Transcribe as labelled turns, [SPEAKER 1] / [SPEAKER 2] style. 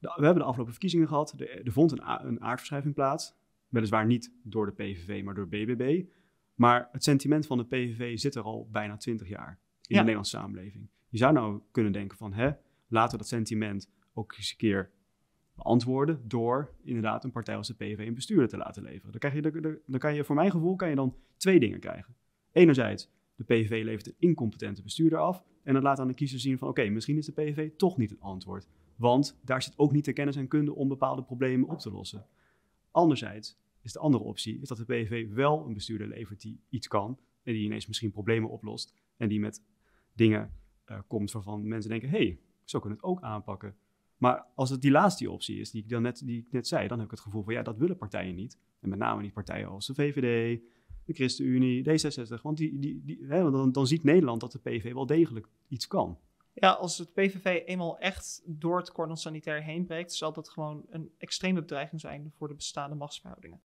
[SPEAKER 1] we hebben de afgelopen verkiezingen gehad. er vond een, een aardverschuiving plaats. Weliswaar niet door de PVV, maar door BBB. Maar het sentiment van de PVV zit er al bijna twintig jaar in de Nederlandse samenleving. Je zou nou kunnen denken van, hè, laten we dat sentiment ook eens een keer beantwoorden door inderdaad een partij als de PVV een bestuurder te laten leveren. Dan, krijg je, dan kan je, voor mijn gevoel, kan je dan twee dingen krijgen. Enerzijds, de PVV levert een incompetente bestuurder af en dat laat aan de kiezer zien van, oké, misschien is de PVV toch niet het antwoord. Want daar zit ook niet de kennis en kunde om bepaalde problemen op te lossen. Anderzijds is de andere optie is dat de PVV wel een bestuurder levert die iets kan en die ineens misschien problemen oplost en die met dingen eh, komt waarvan mensen denken: hé, hey, zo kunnen we het ook aanpakken. Maar als het die laatste optie is, die ik, net, die ik net zei, dan heb ik het gevoel van ja, dat willen partijen niet. En met name niet partijen als de VVD, de ChristenUnie, D66. Want, die, die, die, hè, dan, dan ziet Nederland dat de PV wel degelijk iets kan.
[SPEAKER 2] Ja, als het PVV eenmaal echt door het cordon sanitair heen breekt, zal dat gewoon een extreme bedreiging zijn voor de bestaande machtsverhoudingen.